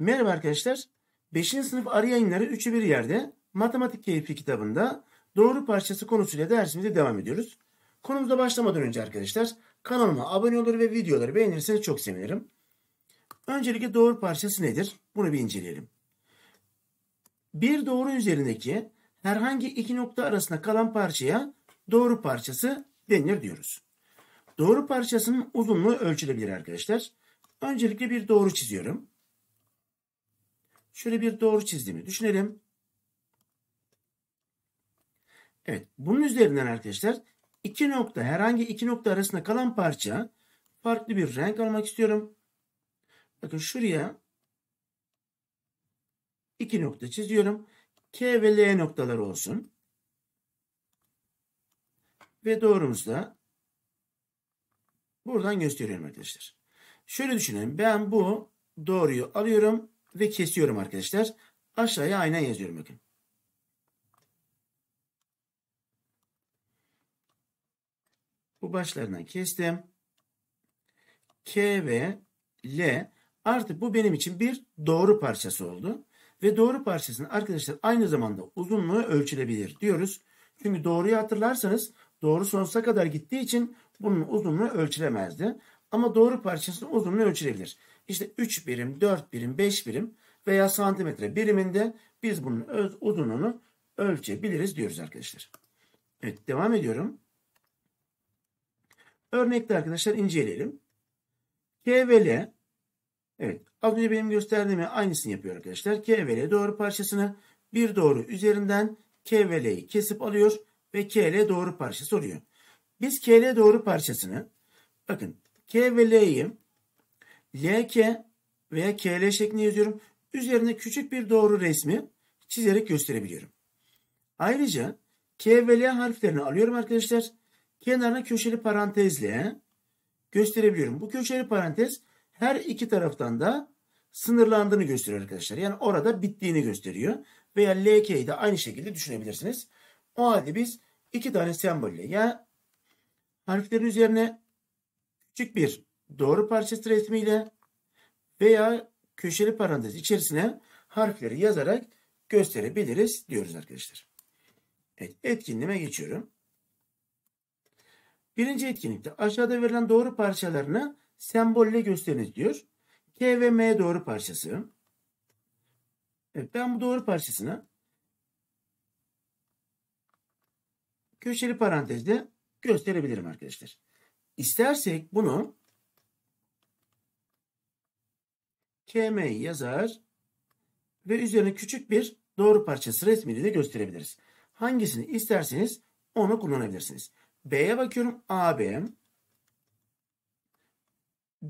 Merhaba arkadaşlar. 5. sınıf arı yayınları 3'ü bir yerde Matematik Keyfi kitabında doğru parçası konusuyla dersimize devam ediyoruz. Konumuza başlamadan önce arkadaşlar kanalıma abone olur ve videoları beğenirseniz çok sevinirim. Öncelikle doğru parçası nedir? Bunu bir inceleyelim. Bir doğru üzerindeki herhangi iki nokta arasında kalan parçaya doğru parçası denir diyoruz. Doğru parçasının uzunluğu ölçülebilir arkadaşlar. Öncelikle bir doğru çiziyorum. Şöyle bir doğru çizdiğimi düşünelim. Evet. Bunun üzerinden arkadaşlar iki nokta herhangi iki nokta arasında kalan parça farklı bir renk almak istiyorum. Bakın şuraya iki nokta çiziyorum. K ve L noktaları olsun. Ve da buradan gösteriyorum arkadaşlar. Şöyle düşünelim. Ben bu doğruyu alıyorum ve kesiyorum arkadaşlar. Aşağıya aynen yazıyorum bakın. Bu başlarından kestim. K ve L artık bu benim için bir doğru parçası oldu. Ve doğru parçasının arkadaşlar aynı zamanda uzunluğu ölçülebilir diyoruz. Çünkü doğruyu hatırlarsanız doğru sonsuza kadar gittiği için bunun uzunluğu ölçülemezdi. Ama doğru parçasının uzunluğu ölçülebilir. İşte 3 birim, 4 birim, 5 birim veya santimetre biriminde biz bunun öz uzunluğunu ölçebiliriz diyoruz arkadaşlar. Evet devam ediyorum. Örnekte arkadaşlar inceleyelim. K Evet az önce benim gösterdiğimi aynısını yapıyor arkadaşlar. K doğru parçasını bir doğru üzerinden K kesip alıyor ve KL doğru parçası oluyor. Biz KL doğru parçasını bakın K ve L'yi LK veya KL şeklinde yazıyorum. Üzerine küçük bir doğru resmi çizerek gösterebiliyorum. Ayrıca K ve L harflerini alıyorum arkadaşlar. Kenarına köşeli parantezle gösterebiliyorum. Bu köşeli parantez her iki taraftan da sınırlandığını gösteriyor arkadaşlar. Yani orada bittiğini gösteriyor. Veya LK'yi de aynı şekilde düşünebilirsiniz. O halde biz iki tane sembolle ya harflerin üzerine küçük bir doğru parçası resmiyle veya köşeli parantez içerisine harfleri yazarak gösterebiliriz diyoruz arkadaşlar. Evet, etkinliğime geçiyorum. Birinci etkinlikte aşağıda verilen doğru parçalarını sembolle gösteriniz diyor. K ve M doğru parçası. Evet, ben bu doğru parçasını köşeli parantezde gösterebilirim arkadaşlar. İstersek bunu KM yazar ve üzerine küçük bir doğru parçası resmini de gösterebiliriz. Hangisini isterseniz onu kullanabilirsiniz. B'ye bakıyorum. AB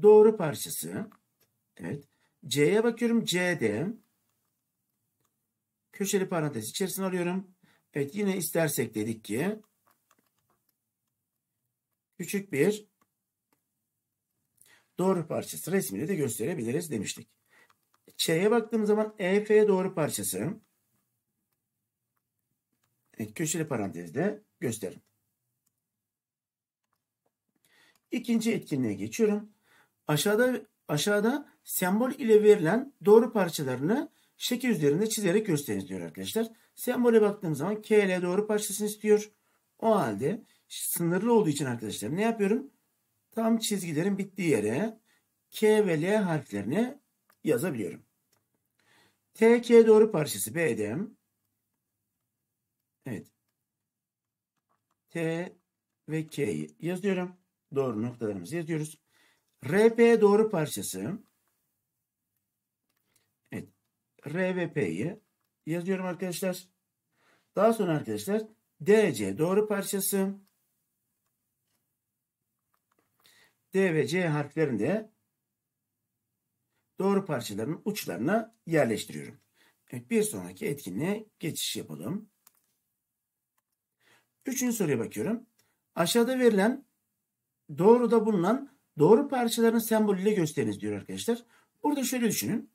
doğru parçası. Evet. C'ye bakıyorum. CD köşeli parantez içerisine alıyorum. Evet yine istersek dedik ki küçük bir doğru parçası resmini de gösterebiliriz demiştik. Ç'ye baktığım zaman EF doğru parçası köşeli parantezde gösterin. İkinci etkinliğe geçiyorum. Aşağıda aşağıda sembol ile verilen doğru parçalarını şekil üzerinde çizerek gösteriniz diyor arkadaşlar. Sembole baktığım zaman K ile doğru parçasını istiyor. O halde sınırlı olduğu için arkadaşlar ne yapıyorum? Tam çizgilerin bittiği yere K ve L harflerini yazabiliyorum. TK doğru parçası B'dem. Evet. T ve K'yi yazıyorum. Doğru noktalarımızı yazıyoruz. RP doğru parçası. Evet. R ve P'yi yazıyorum arkadaşlar. Daha sonra arkadaşlar DC doğru parçası. D ve C harflerinde doğru parçaların uçlarına yerleştiriyorum. Evet, bir sonraki etkinliğe geçiş yapalım. Üçüncü soruya bakıyorum. Aşağıda verilen doğruda bulunan doğru parçaların sembolüyle gösteriniz diyor arkadaşlar. Burada şöyle düşünün.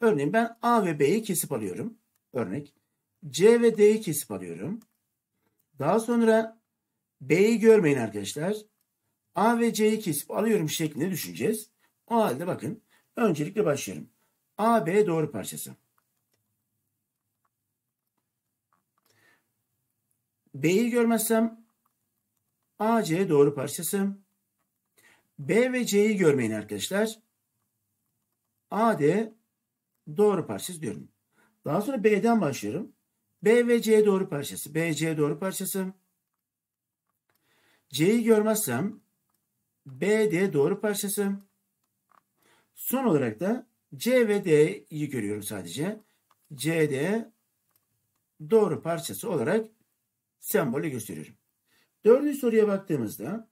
Örneğin ben A ve B'yi kesip alıyorum. Örnek. C ve D'yi kesip alıyorum. Daha sonra B'yi görmeyin arkadaşlar. A ve C'yi kesip alıyorum şeklinde düşüneceğiz. O halde bakın öncelikle başlıyorum. A, B doğru parçası. B'yi görmezsem A, C doğru parçası. B ve C'yi görmeyin arkadaşlar. A, D doğru parçası diyorum. Daha sonra B'den başlıyorum. B ve C doğru parçası. B, C doğru parçası. C'yi görmezsem BD doğru parçası. Son olarak da C ve D'yi görüyorum sadece. CD doğru parçası olarak sembolü gösteriyorum. Dördüncü soruya baktığımızda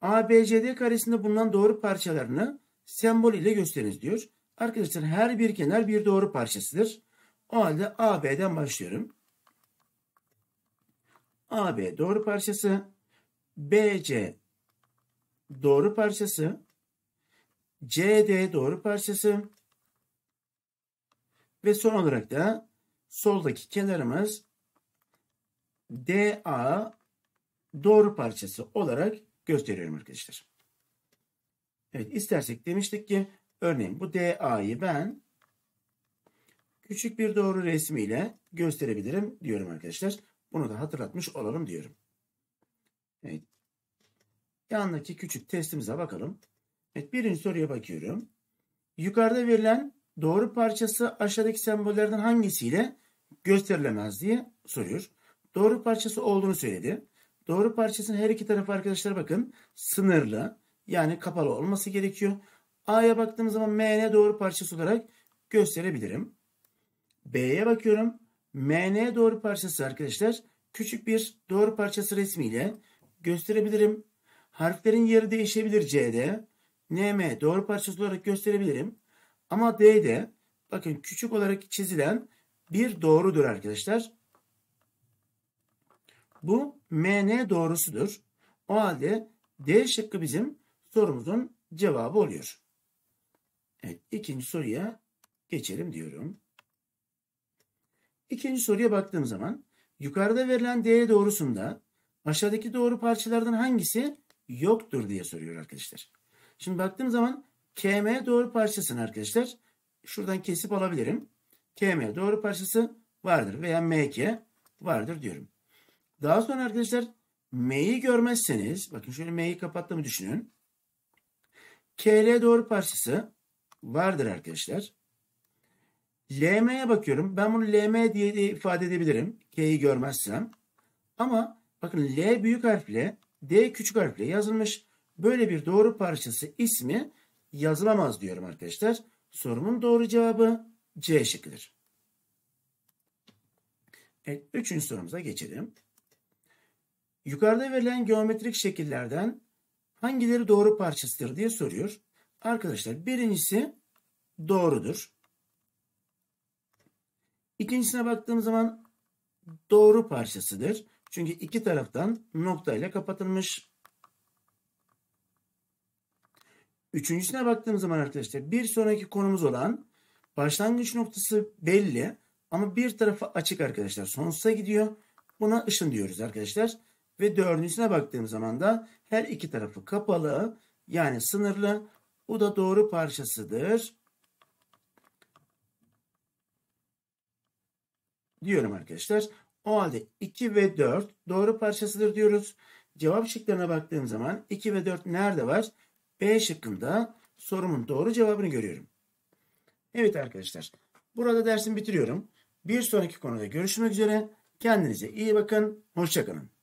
ABCD karesinde bulunan doğru parçalarını sembol ile gösteriniz diyor. Arkadaşlar her bir kenar bir doğru parçasıdır. O halde AB'den başlıyorum. AB doğru parçası. BC doğru parçası, CD doğru parçası ve son olarak da soldaki kenarımız DA doğru parçası olarak gösteriyorum arkadaşlar. Evet istersek demiştik ki örneğin bu DA'yı ben küçük bir doğru resmiyle gösterebilirim diyorum arkadaşlar. Bunu da hatırlatmış olalım diyorum. Evet Yandaki küçük testimize bakalım. Evet birinci soruya bakıyorum. Yukarıda verilen doğru parçası aşağıdaki sembollerden hangisiyle gösterilemez diye soruyor. Doğru parçası olduğunu söyledi. Doğru parçasının her iki tarafı arkadaşlar bakın sınırlı yani kapalı olması gerekiyor. A'ya baktığımız zaman MN doğru parçası olarak gösterebilirim. B'ye bakıyorum. MN doğru parçası arkadaşlar küçük bir doğru parçası resmiyle gösterebilirim. Harflerin yeri değişebilir C'de. NM doğru parçası olarak gösterebilirim. Ama D'de bakın küçük olarak çizilen bir doğrudur arkadaşlar. Bu MN doğrusudur. O halde D şıkkı bizim sorumuzun cevabı oluyor. Evet ikinci soruya geçelim diyorum. İkinci soruya baktığım zaman yukarıda verilen D doğrusunda aşağıdaki doğru parçalardan hangisi yoktur diye soruyor arkadaşlar. Şimdi baktığım zaman KM doğru parçasın arkadaşlar şuradan kesip alabilirim. KM doğru parçası vardır veya MK vardır diyorum. Daha sonra arkadaşlar M'yi görmezseniz bakın şöyle M'yi kapattığımı düşünün. KL doğru parçası vardır arkadaşlar. LM'ye bakıyorum. Ben bunu LM diye ifade edebilirim. K'yi görmezsem. Ama bakın L büyük harfle D küçük harfle yazılmış. Böyle bir doğru parçası ismi yazılamaz diyorum arkadaşlar. Sorumun doğru cevabı C şıkkıdır. Evet, üçüncü sorumuza geçelim. Yukarıda verilen geometrik şekillerden hangileri doğru parçasıdır diye soruyor. Arkadaşlar birincisi doğrudur. İkincisine baktığım zaman doğru parçasıdır. Çünkü iki taraftan noktayla kapatılmış. Üçüncüsüne baktığımız zaman arkadaşlar bir sonraki konumuz olan başlangıç noktası belli ama bir tarafı açık arkadaşlar. Sonsuza gidiyor. Buna ışın diyoruz arkadaşlar. Ve dördüncüsüne baktığımız zaman da her iki tarafı kapalı yani sınırlı. Bu da doğru parçasıdır. Diyorum arkadaşlar. O halde 2 ve 4 doğru parçasıdır diyoruz. Cevap şıklarına baktığım zaman 2 ve 4 nerede var? B şıkkında sorumun doğru cevabını görüyorum. Evet arkadaşlar. Burada dersimi bitiriyorum. Bir sonraki konuda görüşmek üzere. Kendinize iyi bakın. Hoşçakalın.